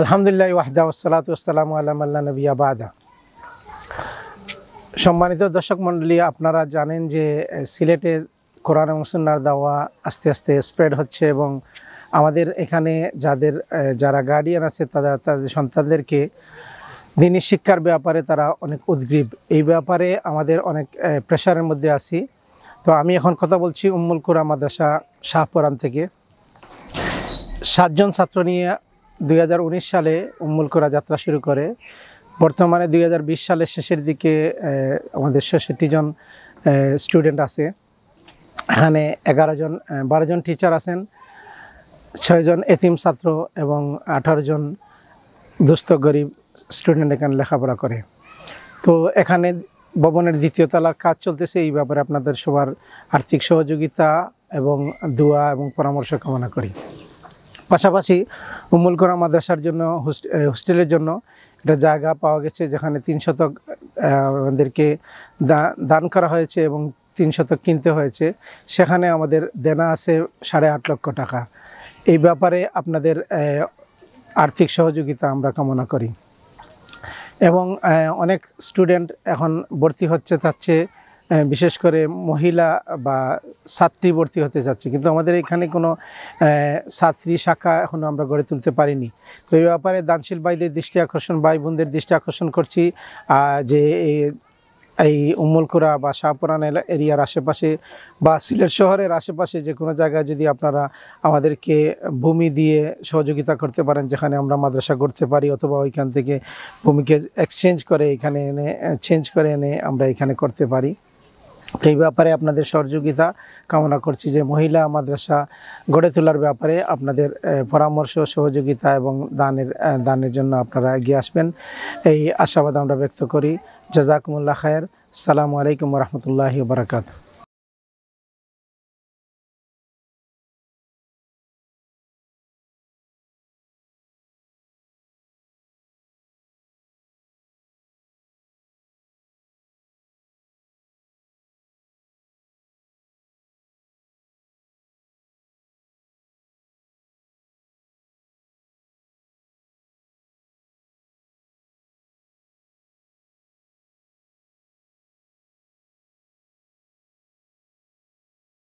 আলহামদুলিল্লাহ ওয়াহদা ওসালাত ওসালাম আল্লাহ নবী আবাদা সম্মানিত দর্শক মণ্ডলী আপনারা জানেন যে সিলেটে কোরআন এবং সুন্নার দাওয়া আস্তে আস্তে স্প্রেড হচ্ছে এবং আমাদের এখানে যাদের যারা গার্ডিয়ান আছে তারা তাদের সন্তানদেরকে দিনী শিক্ষার ব্যাপারে তারা অনেক উদ্গ্রীব এই ব্যাপারে আমাদের অনেক প্রেশারের মধ্যে আছি তো আমি এখন কথা বলছি উম্মুল কুরা মাদ্রাসা শাহপুরান থেকে সাতজন ছাত্র নিয়ে উনিশ সালে উম্মুল কোরা যাত্রা শুরু করে বর্তমানে দুই সালের শেষের দিকে আমাদের ষষ্ঠি জন স্টুডেন্ট আছে এখানে এগারো জন বারো জন টিচার আছেন ছয়জন এতিম ছাত্র এবং আঠারো জন দুস্থ গরিব স্টুডেন্ট এখানে লেখাপড়া করে তো এখানে ভবনের দ্বিতীয় তলার কাজ চলতেছে এই ব্যাপারে আপনাদের সবার আর্থিক সহযোগিতা এবং দোয়া এবং পরামর্শ কামনা করি পাশাপাশি উমুল উম্মুলকোরা মাদ্রাসার জন্য হোস্টেলের জন্য একটা জায়গা পাওয়া গেছে যেখানে তিন শতক আমাদেরকে দান করা হয়েছে এবং তিন শতক কিনতে হয়েছে সেখানে আমাদের দেনা আছে সাড়ে আট লক্ষ টাকা এই ব্যাপারে আপনাদের আর্থিক সহযোগিতা আমরা কামনা করি এবং অনেক স্টুডেন্ট এখন ভর্তি হচ্ছে তাচ্ছে বিশেষ করে মহিলা বা ছাত্রী ভর্তি হতে যাচ্ছে কিন্তু আমাদের এখানে কোনো ছাত্রী শাখা এখনও আমরা গড়ে তুলতে পারিনি তো এই ব্যাপারে দানশীল ভাইদের দৃষ্টি আকর্ষণ ভাই বোনদের দৃষ্টি আকর্ষণ করছি যে এই উম্মলকুড়া বা শাহপুরান এরিয়ার আশেপাশে বা সিলেট শহরের আশেপাশে যে কোনো জায়গায় যদি আপনারা আমাদেরকে ভূমি দিয়ে সহযোগিতা করতে পারেন যেখানে আমরা মাদ্রাসা করতে পারি অথবা ওইখান থেকে ভূমিকে এক্সচেঞ্জ করে এখানে এনে চেঞ্জ করে এনে আমরা এখানে করতে পারি তো এই ব্যাপারে আপনাদের সহযোগিতা কামনা করছি যে মহিলা মাদ্রাসা গড়ে তোলার ব্যাপারে আপনাদের পরামর্শ সহযোগিতা এবং দানের দানের জন্য আপনারা এগিয়ে আসবেন এই আশাবাদ আমরা ব্যক্ত করি জাজাকুমুল্লা খায়ের সালামু আলাইকুম রহমতুল্লাহি বারাকাতু